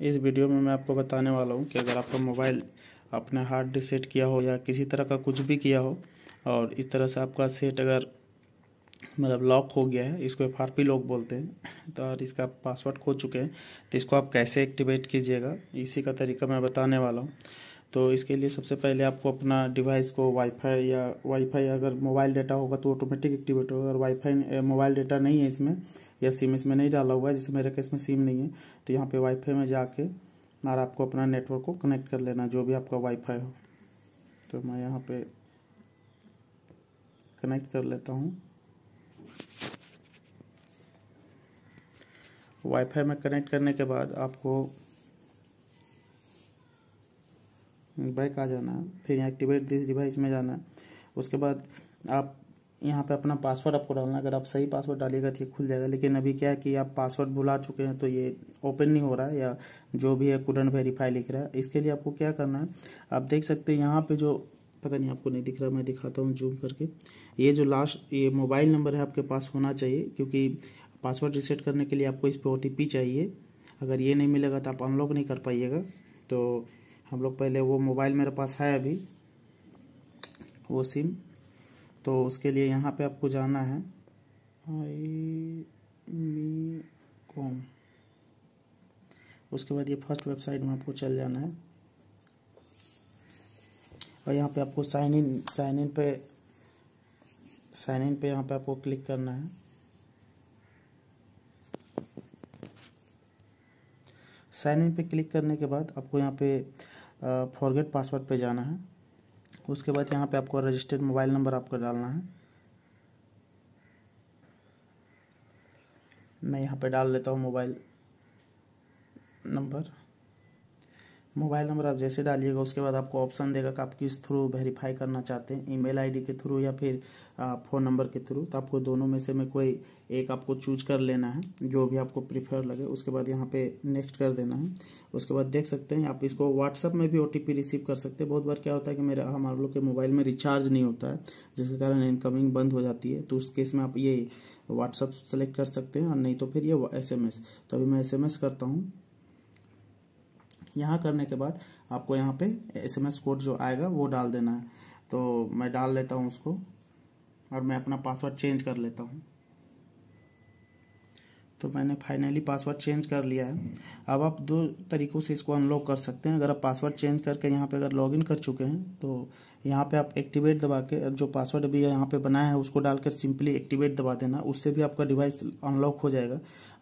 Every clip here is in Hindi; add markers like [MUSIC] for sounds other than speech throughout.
इस वीडियो में मैं आपको बताने वाला हूँ कि अगर आपका मोबाइल आपने हार्ड डिस्क सेट किया हो या किसी तरह का कुछ भी किया हो और इस तरह से आपका सेट अगर मतलब लॉक हो गया है इसको एफ आर पी लॉक बोलते हैं तो और इसका पासवर्ड खो चुके हैं तो इसको आप कैसे एक्टिवेट कीजिएगा इसी का तरीका मैं बताने वाला हूँ तो इसके लिए सबसे पहले आपको अपना डिवाइस को वाईफाई या वाईफाई अगर मोबाइल डाटा होगा तो ऑटोमेटिक एक्टिवेट होगा अगर वाईफाई मोबाइल डाटा नहीं है इसमें या सिम इसमें नहीं डाला हुआ है जैसे मेरे केस में सिम नहीं है तो यहाँ पे वाईफाई में जाके और आपको अपना नेटवर्क को कनेक्ट कर लेना जो भी आपका वाईफाई हो तो मैं यहाँ पर कनेक्ट कर लेता हूँ वाईफाई में कनेक्ट करने के बाद आपको बैक आ जाना फिर यहाँ एक्टिवेट दिस डिवाइस में जाना उसके बाद आप यहाँ पे अपना पासवर्ड आपको डालना अगर आप सही पासवर्ड डालिएगा तो ये खुल जाएगा लेकिन अभी क्या है कि आप पासवर्ड भुला चुके हैं तो ये ओपन नहीं हो रहा है या जो भी है कुडन वेरीफाई लिख रहा है इसके लिए आपको क्या करना है आप देख सकते हैं यहाँ पर जो पता नहीं आपको नहीं दिख रहा मैं दिखाता हूँ जूम करके ये जो लास्ट ये मोबाइल नंबर है आपके पास होना चाहिए क्योंकि पासवर्ड रिसेट करने के लिए आपको इस पर ओ चाहिए अगर ये नहीं मिलेगा तो आप अनलॉक नहीं कर पाइएगा तो हम लोग पहले वो मोबाइल मेरे पास है अभी वो सिम तो उसके लिए यहाँ पे आपको जाना है आई मी कॉम उसके बाद ये फर्स्ट वेबसाइट में आपको चल जाना है और यहाँ पे आपको साइन इन साइन इन पे साइन इन पे यहाँ पे आपको क्लिक करना है साइन इन पे क्लिक करने के बाद आपको यहाँ पे फॉरगेट पासवर्ड पे जाना है उसके बाद यहाँ पे आपको रजिस्टर्ड मोबाइल नंबर आपको डालना है मैं यहाँ पे डाल लेता हूँ मोबाइल नंबर मोबाइल नंबर आप जैसे डालिएगा उसके बाद आपको ऑप्शन देगा कि आप किस थ्रू वेरीफाई करना चाहते हैं ईमेल आईडी के थ्रू या फिर फ़ोन नंबर के थ्रू तो आपको दोनों में से मैं कोई एक आपको चूज कर लेना है जो भी आपको प्रीफर लगे उसके बाद यहाँ पे नेक्स्ट कर देना है उसके बाद देख सकते हैं आप इसको व्हाट्सअप में भी ओ रिसीव कर सकते हैं बहुत बार क्या होता है कि मेरा हमारे हाँ, लोग के मोबाइल में रिचार्ज नहीं होता है जिसके कारण इनकमिंग बंद हो जाती है तो उस केस में आप ये व्हाट्सअप सेलेक्ट कर सकते हैं और नहीं तो फिर ये एस तो अभी मैं एस करता हूँ यहाँ करने के बाद आपको यहाँ पे एसएमएस कोड जो आएगा वो डाल देना है तो मैं डाल लेता हूँ उसको और मैं अपना पासवर्ड चेंज कर लेता हूँ तो मैंने फाइनली पासवर्ड चेंज कर लिया है अब आप दो तरीक़ों से इसको अनलॉक कर सकते हैं अगर आप पासवर्ड चेंज करके यहाँ पे अगर लॉगिन कर चुके हैं तो यहाँ पे आप एक्टिवेट दबा के जो पासवर्ड अभी यहाँ पे बनाया है उसको डालकर सिंपली एक्टिवेट दबा देना उससे भी आपका डिवाइस अनलॉक हो जाएगा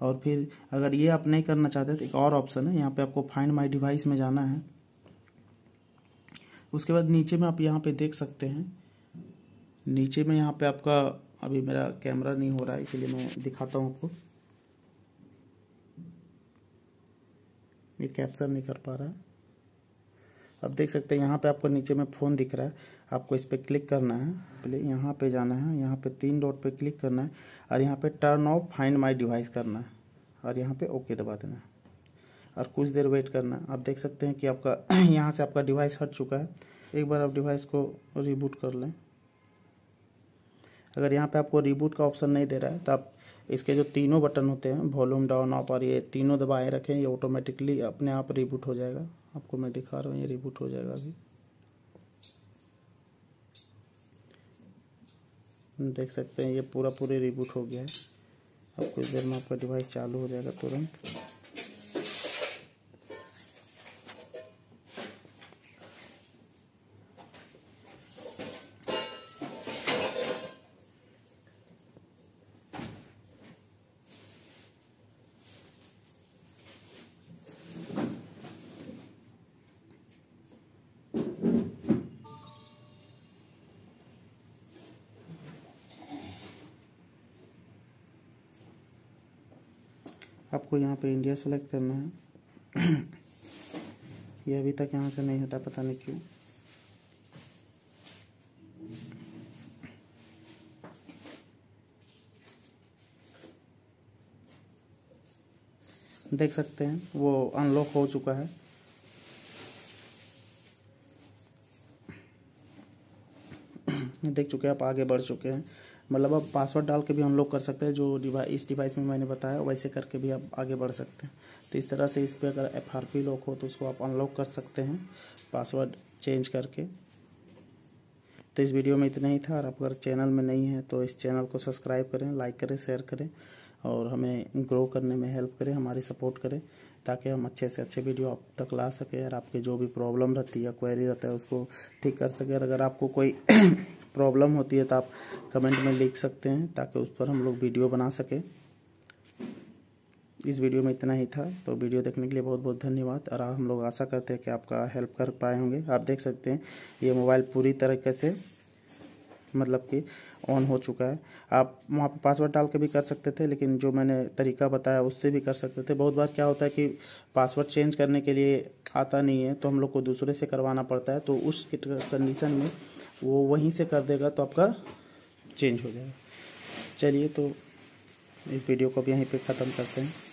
और फिर अगर ये आप नहीं करना चाहते तो एक और ऑप्शन है यहाँ पर आपको फाइंड माई डिवाइस में जाना है उसके बाद नीचे में आप यहाँ पर देख सकते हैं नीचे में यहाँ पर आपका अभी मेरा कैमरा नहीं हो रहा है इसीलिए मैं दिखाता हूँ आपको ये कैप्चर नहीं कर पा रहा है अब देख सकते हैं यहाँ पे आपको नीचे में फ़ोन दिख रहा है आपको इस पर क्लिक करना है पहले यहाँ पे जाना है यहाँ पे तीन डॉट पे क्लिक करना है और यहाँ पे turn off find my device करना है और यहाँ पे ओके दबा देना है और कुछ देर वेट करना है आप देख सकते हैं कि आपका [CLEARS THROAT] यहाँ से आपका डिवाइस हट चुका है एक बार आप डिवाइस को रिबूट कर लें अगर यहाँ पर आपको रिबूट का ऑप्शन नहीं दे रहा है तो आप इसके जो तीनों बटन होते हैं वॉल्यूम डाउन ऑफ और ये तीनों दबाए रखें ये ऑटोमेटिकली अपने आप रिबूट हो जाएगा आपको मैं दिखा रहा हूँ ये रिबूट हो जाएगा अभी देख सकते हैं ये पूरा पूरी रिबूट हो गया है अब कुछ देर में आपका डिवाइस चालू हो जाएगा तुरंत आपको यहाँ पे इंडिया सेलेक्ट करना है [CLEARS THROAT] ये अभी तक यहाँ से नहीं हटा पता नहीं क्यों देख सकते हैं वो अनलॉक हो चुका है [CLEARS THROAT] देख चुके हैं आप आगे बढ़ चुके हैं मतलब आप पासवर्ड डाल के भी हम लोग कर सकते हैं जो डिवाइस इस डिवाइस में मैंने बताया वैसे करके भी आप आगे बढ़ सकते हैं तो इस तरह से इस पर अगर एफ आर पी लॉक हो तो उसको आप अनलॉक कर सकते हैं पासवर्ड चेंज करके तो इस वीडियो में इतना ही था और आप अगर चैनल में नहीं है तो इस चैनल को सब्सक्राइब करें लाइक करें शेयर करें और हमें ग्रो करने में हेल्प करें हमारी सपोर्ट करें ताकि हम अच्छे से अच्छे वीडियो आप तक ला सकें और आपके जो भी प्रॉब्लम रहती है क्वेरी रहता है उसको ठीक कर सकें और अगर आपको कोई प्रॉब्लम होती है तो आप कमेंट में लिख सकते हैं ताकि उस पर हम लोग वीडियो बना सकें इस वीडियो में इतना ही था तो वीडियो देखने के लिए बहुत बहुत धन्यवाद और हम लोग आशा करते हैं कि आपका हेल्प कर पाए होंगे आप देख सकते हैं ये मोबाइल पूरी तरीके से मतलब कि ऑन हो चुका है आप वहाँ पर पासवर्ड डाल के भी कर सकते थे लेकिन जो मैंने तरीका बताया उससे भी कर सकते थे बहुत बार क्या होता है कि पासवर्ड चेंज करने के लिए आता नहीं है तो हम लोग को दूसरे से करवाना पड़ता है तो उस कंडीशन में वो वहीं से कर देगा तो आपका चेंज हो जाएगा चलिए तो इस वीडियो को भी यहीं पे ख़त्म करते हैं